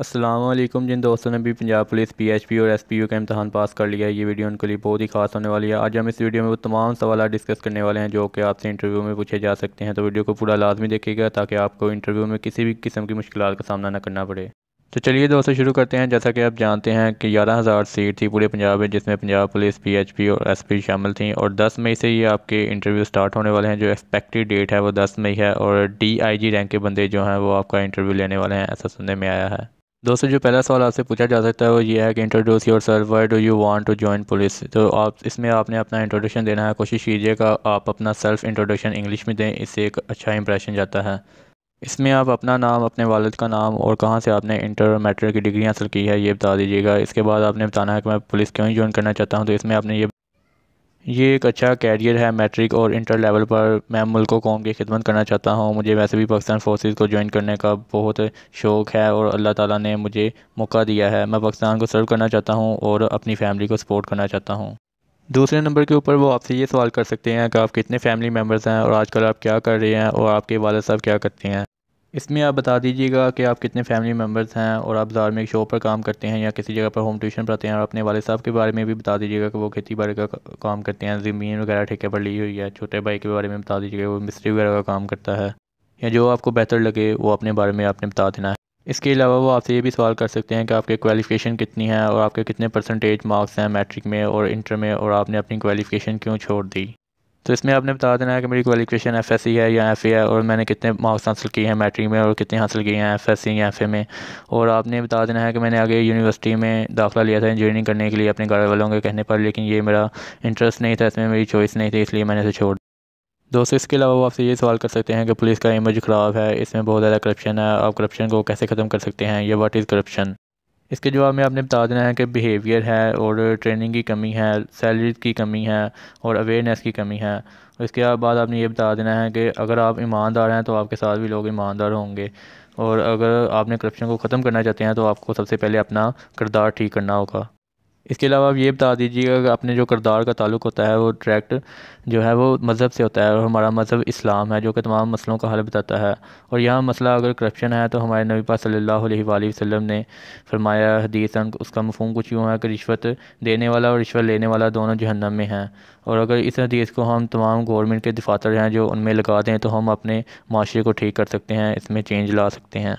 असलम जिन दोस्तों ने भी Punjab police P H P और एस पी यू का इम्तहान पास कर लिया है ये वीडियो उनके लिए बहुत ही खास होने वाली है आज हम इस वीडियो में वो तमाम सवाल डिस्कस करने वाले हैं जो कि आपसे इंटरव्यू में पूछे जा सकते हैं तो वीडियो को पूरा लाजमी देखिएगा ताकि आपको इंटरव्यू में किसी भी किस्म की मुश्किल का सामना न करना पड़े तो चलिए दोस्तों शुरू करते हैं जैसा कि आप जानते हैं कि ग्यारह हज़ार सीट थी पूरे पंजाब में जिसमें पंजाब पुलिस पीएचपी और एसपी शामिल थी और 10 मई से ये आपके इंटरव्यू स्टार्ट होने वाले हैं जो एक्सपेक्टेड डेट है वो 10 मई है और डीआईजी रैंक के बंदे जो हैं वो आपका इंटरव्यू लेने वाले हैं ऐसा सुनने में आया है दोस्तों जो पहला सवाल आपसे पूछा जा सकता है वो ये है कि introduce yourself why do you want to join police तो आप इसमें आपने अपना इंट्रोडक्शन देना है कोशिश कीजिएगा आप अपना सेल्फ इंट्रोडक्शन इंग्लिश में दें इससे एक अच्छा इंप्रेशन जाता है इसमें आप अपना नाम अपने वालद का नाम और कहाँ से आपने इंटर मैट्रिक की डिग्री हासिल की है ये बता दीजिएगा इसके बाद आपने बताना है कि मैं पुलिस क्यों ही ज्वाइन करना चाहता हूँ तो इसमें आपने ये ये एक अच्छा कैरियर है मैट्रिक और इंटर लेवल पर मैं मुल्क और कौम की खिदमत करना चाहता हूँ मुझे वैसे भी पाकिस्तान फोर्सेस को ज्वाइन करने का बहुत शौक़ है और अल्लाह ताला ने मुझे मौका दिया है मैं पाकिस्तान को सर्व करना चाहता हूँ और अपनी फैमिली को सपोर्ट करना चाहता हूँ दूसरे नंबर के ऊपर वो आपसे ये सवाल कर सकते हैं कि आप कितने फैमिली मेम्बर्स हैं और आजकल आप क्या कर रहे हैं और आपके वालद साहब क्या करते हैं इसमें आप बता दीजिएगा कि आप कितने फैमिली मेम्बर्स हैं और आप बाज़ार में एक शॉप पर काम करते हैं या किसी जगह पर होम ट्यूशन पढ़ाते हैं और अपने वाले साहब के बारे में भी बता दीजिएगा कि वो खेती बाड़ी का काम करते हैं ज़मीन वगैरह ठेके पर ली हुई है छोटे भाई के बारे में बता दीजिएगा वो मिस्त्री वगैरह का काम करता है या जो आपको बेहतर लगे वो अपने बारे में आपने बता देना है इसके अलावा वो आपसे ये भी सवाल कर सकते हैं कि आपके क्वालिफ़िकेशन कितनी है और आपके कितने परसेंटेज मार्क्स हैं मैट्रिक में और इंटर में और आपने अपनी क्वालिफ़िकेशन क्यों छोड़ दी तो इसमें आपने बता देना है कि मेरी क्वालिफिकेशन एफ एस है या एफ है और मैंने कितने मार्क्स हासिल किए हैं मैट्रिक में और कितने हासिल किए हैं एफ एस या एफ में और आपने बता देना है कि मैंने आगे यूनिवर्सिटी में दाखिला लिया था इंजीनियरिंग करने के लिए अपने घर वालों के कहने पर लेकिन ये मेरा इंटरेस्ट नहीं था इसमें मेरी चॉइस नहीं थी इसलिए मैंने इसे छोड़ दोस्तों इसके अलावा वो आपसे ये सवाल कर सकते हैं कि पुलिस का इमेज ख़राब है इसमें बहुत ज़्यादा करप्शन है आप करप्शन को कैसे ख़त्म कर सकते हैं या वट इज़ करप्शन इसके जवाब में आपने बता देना है कि बिहेवियर है और ट्रेनिंग की कमी है सैलरी की कमी है और अवेयरनेस की कमी है इसके बाद आपने ये बता देना है कि अगर आप ईमानदार हैं तो आपके साथ भी लोग ईमानदार होंगे और अगर आपने करप्शन को ख़त्म करना चाहते हैं तो आपको सबसे पहले अपना किरदार ठीक करना होगा इसके अलावा आप ये बता दीजिएगा कि अपने जो करदार का ताल्लुक होता है वो डायरेक्ट जो है वो मज़हब से होता है और हमारा मज़हब इस्लाम है जो कि तमाम मसलों का हल बताता है और यहाँ मसला अगर करप्शन है तो हमारे नबी पा सल्ला वसम ने फरमाया हदीसन उसका मफहम कुछ यूँ है कि रिश्वत देने वाला और रिश्वत लेने वाला दोनों जहन्नम में हैं और अगर इस हदीस को हम तमाम गवर्नमेंट के दफातर हैं जो उनमें लगा दें तो हम अपने माशरे को ठीक कर सकते हैं इसमें चेंज ला सकते हैं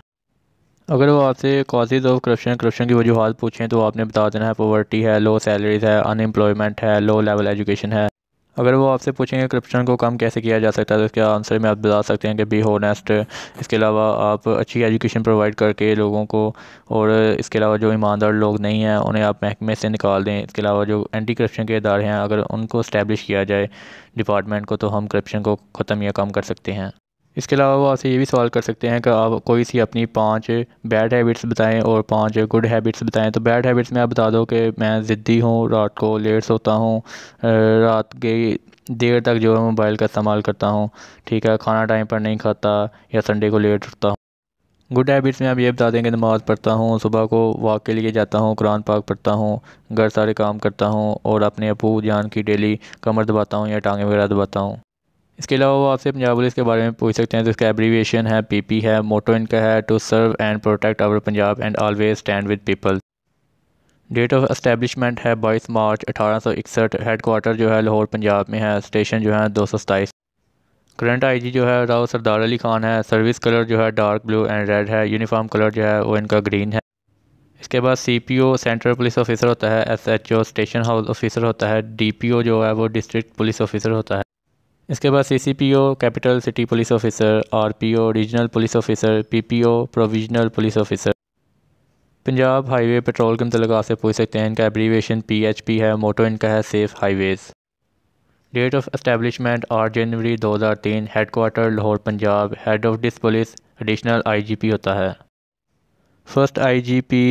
अगर वो आपसे कॉजेज़ ऑफ करप्शन करप्शन की वजूहत पूछें तो आपने बता देना है पॉवर्टी है लो सैलरीज़ है अनएम्प्लॉयमेंट है लो लेवल एजुकेशन है अगर वो आपसे पूछेंगे करप्शन को कम कैसे किया जा सकता है तो इसके आंसर में आप बता सकते हैं कि बी होनेस्ट इसके अलावा आप अच्छी एजुकेशन प्रोवाइड करके लोगों को और इसके अलावा जो ईमानदार लोग नहीं हैं उन्हें आप महकमे से निकाल दें इसके अलावा जो एंटी करप्शन के इदारे हैं अगर उनको इस्टेब्लिश किया जाए डिपार्टमेंट को तो हम करप्शन को ख़त्म या कम कर सकते हैं इसके अलावा वो आपसे ये भी सवाल कर सकते हैं कि आप कोई सी अपनी पांच बैड हैबिट्स बताएं और पांच गुड हैबिट्स बताएं तो बैड हैबिट्स में आप बता दो कि मैं ज़िद्दी हूँ रात को लेट सोता हूँ रात गई देर तक जो है मोबाइल का इस्तेमाल करता हूँ ठीक है खाना टाइम पर नहीं खाता या संडे को लेट उठता हूँ गुड हैबिट्स में आप ये बता दें कि नमाज़ पढ़ता हूँ सुबह को वॉक के लिए जाता हूँ कुरान पाक पढ़ता हूँ घर सारे काम करता हूँ और अपने अपू जान की डेली कमर दबाता हूँ या टाँगें वगैरह दबाता हूँ इसके अलावा वो आपसे पंजाब पुलिस के बारे में पूछ सकते हैं तो इसका एब्रीविएशन है पीपी है मोटो इनका है to serve and protect our Punjab and always stand with people date of establishment है बाईस मार्च अठारह सौ इकसठ हेड क्वार्टर जो है लाहौर पंजाब में है स्टेशन जो है दो सौ सताईस करंट आईजी जो है राव सरदार अली खान है सर्विस कलर जो है डार्क ब्लू एंड रेड है यूनिफॉर्म कलर जो है वो इनका ग्रीन है इसके बाद सीपीओ सेंट्रल पुलिस ऑफिसर होता है एसएचओ स्टेशन हाउस ऑफिसर होता है डीपीओ जो है वो डिस्ट्रिक्ट पुलिस ऑफिसर होता है इसके बाद C C P O capital city police officer R P O regional police officer P P O provisional police officer Punjab highway patrol के मतलब आपसे पूछ सकते हैं इनका एब्रीवेशन पी एच पी है मोटो इनका है safe highways date of establishment आठ जनवरी 2003 head quarter Lahore Punjab head of this police additional P होता है first P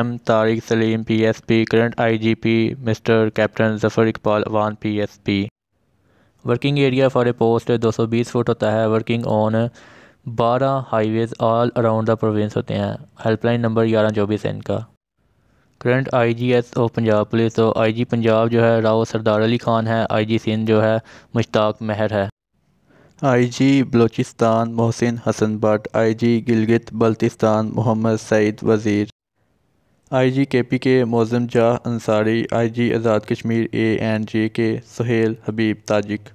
M Tariq Saleem P current P mister captain Zafar Iqbal Awan P working area for a post 220 foot होता है working on 12 highways all around the province होते हैं helpline number ग्यारह चौबीस इनका current I G S of Punjab police तो आई जी पंजाब जो है राव सरदार अली खान है आई जी सिंध जो है मुश्ताक महर है आई जी बलूचिस्तान मोहसिन हसन भट्ट आई जी गिलगित बल्तिस्तान मोहम्मद सईद वज़ीर आई जी K P K Mozam Jah Ansari I G Azad Kashmir A N J K Suhail Habib Tajik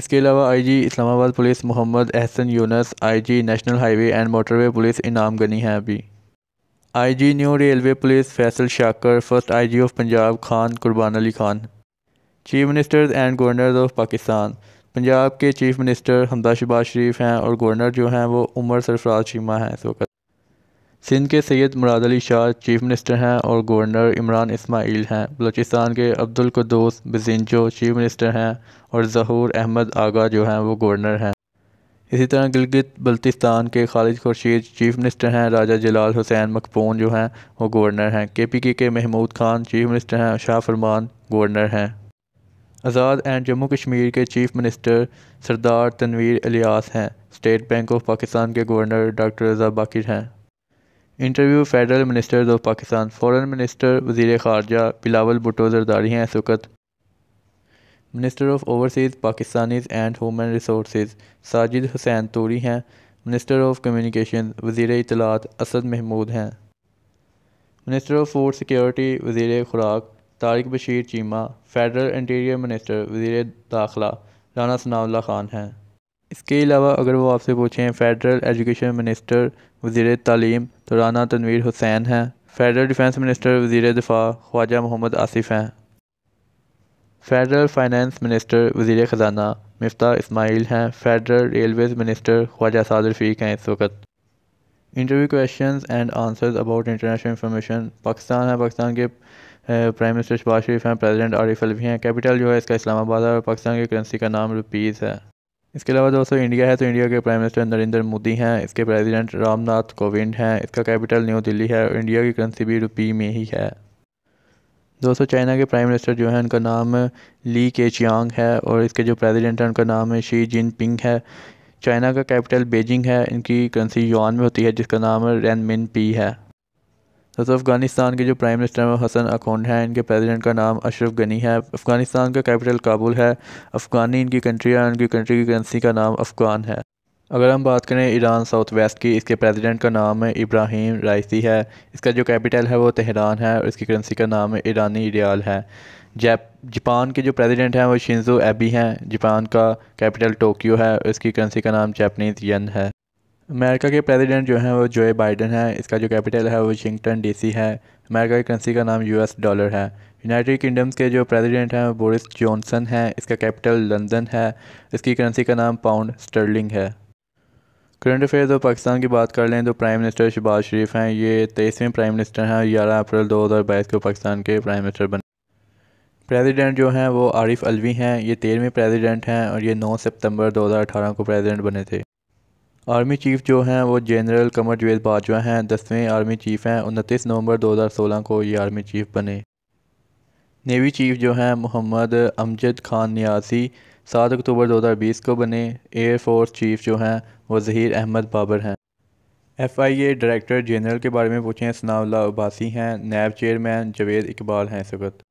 इसके अलावा I G Islamabad police Muhammad Ehsan Younas I G national highway and motorway police Inam Ghani है अभी I G new railway police Faisal Shakir first I G of Punjab Khan Qurban Ali Khan chief ministers and governors of Pakistan Punjab के chief minister Hamza Shahbaz Sharif हैं और governor जो हैं वो उमर सरफराज चीमा हैं इस वक्त सिंध के सैयद मुराद अली शाह चीफ मिनिस्टर हैं और गवर्नर इमरान इसमाइल हैं बलूचिस्तान के अब्दुल कदोस बजिंजो चीफ मिनिस्टर हैं और जहूर अहमद आगा जो हैं वो गवर्नर हैं इसी तरह गिलगित बल्तिस्तान के खालिद खुर्शीद चीफ मिनिस्टर हैं राजा जलाल हुसैन मकपून जो हैं वो गवर्नर हैं के पी के के महमूद खान चीफ मिनिस्टर हैं शाह फरमान गवर्नर हैं आज़ाद एंड जम्मू कश्मीर के चीफ मिनिस्टर सरदार तनवीर अलियास हैं स्टेट बैंक ऑफ पाकिस्तान के गवर्नर डॉक्टर रजा बाकिर हैं interview federal ministers of Pakistan foreign minister वजीर खारजा बिलावल भुटो जरदारी हैं इस वक्त minister of overseas Pakistanis and human resource Sajid Hussain Turi हैं मिनिस्टर ऑफ कम्युनिकेशन वजीर इतलात असद महमूद हैं मिनिस्टर ऑफ फूड सिक्योरिटी वजीर खुराक Tariq Bashir Cheema federal interior minister वजीर दाखिला राना सनाउल्ला खान हैं इसके अलावा अगर वो आपसे पूछें फेडरल एजुकेशन मिनिस्टर वज़ी तलीम तो राना तनवीर हुसैन हैं फेडरल डिफेंस मिनिस्टर वज़ी दिफा ख्वाजा मोहम्मद आसिफ हैं फेडरल फाइनेंस मिनिस्टर वजीर ख़जाना मफ्ता इसमाइल हैं federal railways minister Khawaja Saad Rafique हैं इस वक्त interview question and answers about international information Pakistan है पाकिस्तान के प्राइम मिनिस्टर शबाज शरीफ हैं प्रेजिडेंट आरिफ अलवी हैं कैपिटल जो है इसका इस्लामाबाद है और पाकिस्तान की करेंसी का नाम रुपीज़ है इसके अलावा दोस्तों इंडिया है तो इंडिया के प्राइम मिनिस्टर नरेंद्र मोदी हैं इसके प्रेसिडेंट रामनाथ कोविंद हैं इसका कैपिटल न्यू दिल्ली है और इंडिया की करेंसी भी रुपी में ही है दोस्तों चाइना के प्राइम मिनिस्टर जो है उनका नाम ली के चियांग है और इसके जो प्रेसिडेंट हैं उनका नाम है शी जिनपिंग है चाइना का कैपिटल बेजिंग है इनकी करेंसी युआन में होती है जिसका नाम रेनमिन पी है तो अफगानिस्तान के जो प्राइम मिनिस्टर हैं हसन अखोंड हैं इनके प्रेसिडेंट का नाम अशरफ गनी है अफगानिस्तान का कैपिटल काबुल है अफगानी इनकी कंट्री है उनकी कंट्री की करेंसी का नाम अफगान है अगर हम बात करें ईरान साउथ वेस्ट की इसके प्रेसिडेंट का नाम है इब्राहिम राइसी है इसका जो कैपिटल है वो तेहरान है और इसकी करेंसी का नाम ईरानी रियाल है जैप जापान के जो प्रेसिडेंट हैं वो शिंजो एबी हैं जापान का कैपिटल टोक्यो है इसकी करेंसी का नाम जैपनीज यन है अमेरिका के प्रेसिडेंट जो हैं वो जोए बाइडन हैं इसका जो कैपिटल है वाशिंगटन डीसी है अमेरिका की करेंसी का नाम यूएस डॉलर है यूनाइटेड किंगडम्स के जो प्रेसिडेंट हैं बोरिस जॉनसन हैं इसका कैपिटल लंदन है इसकी करेंसी का नाम पाउंड स्टर्लिंग है करंट अफेयर्स और पाकिस्तान की बात कर लें तो प्राइम मिनिस्टर शहबाज शरीफ हैं ये तेईसवें प्राइम मिनिस्टर हैं ग्यारह अप्रैल बाईस को पाकिस्तान के प्राइम मिनिस्टर बने प्रेसिडेंट जो हैं वो आरिफ अलवी हैं ये तेरहवें प्रेसिडेंट हैं और ये नौ सितंबर 2018 को प्रेसिडेंट बने थे आर्मी चीफ़ जो हैं वो जनरल कमर जवेद बाजवा हैं दसवें आर्मी चीफ़ हैं उनतीस नवंबर 2016 को ये आर्मी चीफ़ बने नेवी चीफ़ जो हैं मोहम्मद अमजद खान न्यासी सात अक्टूबर 2020 को बने एयर फोर्स चीफ़ जो हैं वो जहीर अहमद बाबर हैं F I A director general के बारे में पूछें सनाउल्ला अब्बासी हैं नैब चेयरमैन जवेद इकबाल हैं इस वक्त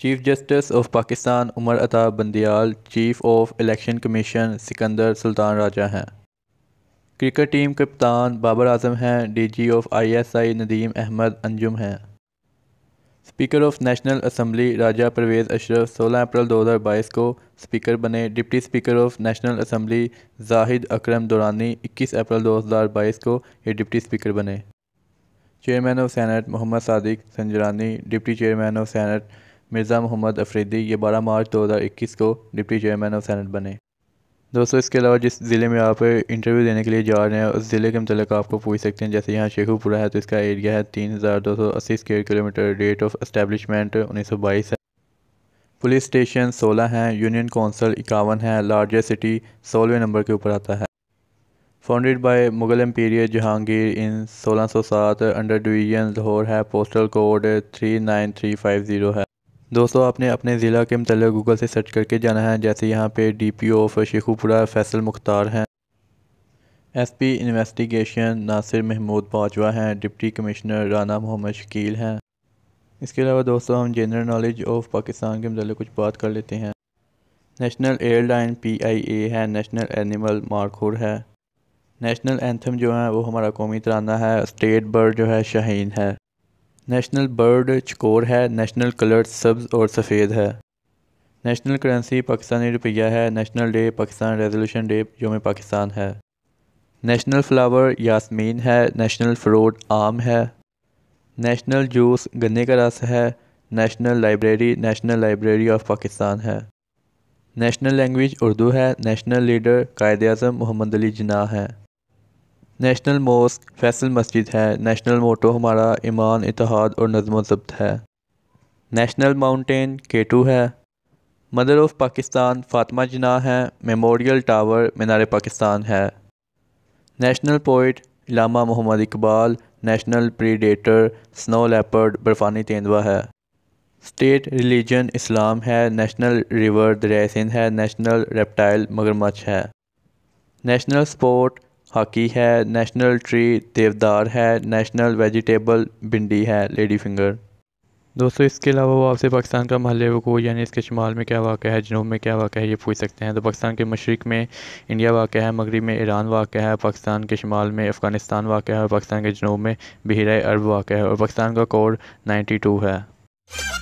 chief justice of Pakistan Umar Ata Bandial chief of election commission Sikandar Sultan Raja हैं क्रिकेट टीम कप्तान बाबर आजम हैं DG of ISI Nadeem Ahmad Anjum हैं speaker of national assembly Raja Pervez Ashraf 16 अप्रैल 2022 को स्पीकर बने deputy speaker of national assembly Zahid Akram Durrani 21 अप्रैल 2022 को ये डिप्टी स्पीकर बने chairman of senate Muhammad Sadiq Sanjrani deputy chairman of senate Mirza Muhammad Afridi ये बारह मार्च 2021 को डिप्टी चेयरमैन ऑफ सैनट बने दोस्तों इसके अलावा जिस ज़िले में आप इंटरव्यू देने के लिए जा रहे हैं उस ज़िले के मतलब आपको पूछ सकते हैं जैसे यहाँ शेखुपुरा है तो इसका एरिया है तीन हज़ार दो सौ अस्सी square kilometre rate of establishment उन्नीस सौ बाईस है पुलिस स्टेशन सोलह हैं यूनियन कौंसल इक्यावन है लार्जेस्ट सिटी सोलहवें नंबर के ऊपर आता है founded by Mughal emperor Jahangir in सोलह सौ सात अंडर डिवीजन लाहौर है postal code three nine three five zero है दोस्तों आपने अपने ज़िला के मतलब गूगल से सर्च करके जाना है जैसे यहाँ पे D P of Sheikhupura Faisal Mukhtar हैं S P investigation Nasir Mahmood Bajwa हैं डिप्टी कमिश्नर राना मोहम्मद शकील हैं इसके अलावा दोस्तों हम जनरल नॉलेज ऑफ पाकिस्तान के मतलब कुछ बात कर लेते हैं national airline P I A है नेशनल एनिमल मारखुर है नेशनल एंथम जो है वो हमारा कौमी तराना है स्टेट बर्ड जो है शहीन है नेशनल बर्ड चकोर है नेशनल कलर सब्ज़ और सफ़ेद है नेशनल करेंसी पाकिस्तानी रुपया है national day Pakistan resolution day योम पाकिस्तान है नेशनल फ्लावर यासमीन है नेशनल फ्रूट आम है नेशनल जूस गन्ने का रस है national library national library of Pakistan है नेशनल लैंग्वेज उर्दू है नेशनल लीडर कायद अजम मोहम्मद अली जना है नेशनल मोस्क फैसल मस्जिद है नेशनल मोटो हमारा ईमान इतिहाद और नज़म जब्त है नेशनल माउंटेन के टू है मदर ऑफ़ पाकिस्तान फातमा जना है मेमोरियल टावर मीनार पाकिस्तान है national poet Allama Muhammad Iqbal national predator snow leopard बर्फ़ानी तेंदवा है स्टेट रिलीजन इस्लाम है नेशनल रिवर सिंध है नेशनल रेप्टाइल मगरमच्छ है नेशनल स्पोर्ट हाकी है नेशनल ट्री देवदार है नेशनल वेजिटेबल भिंडी है लेडी फिंगर दोस्तों इसके अलावा वो आपसे पाकिस्तान का महल को यानी इसके शुमाल में क्या वाक़ है जनूब में क्या वाक़ है ये पूछ सकते हैं तो पाकिस्तान के मशरक़ में इंडिया वाक़ है मगरब में ईरान वाक़ है पाकिस्तान के शुमाल में अफ़गानिस्तान वाक़ है और पाकिस्तान के जनूब में बहरा अरब वाक़ है और पाकिस्तान का कोड नाइन्टी टू है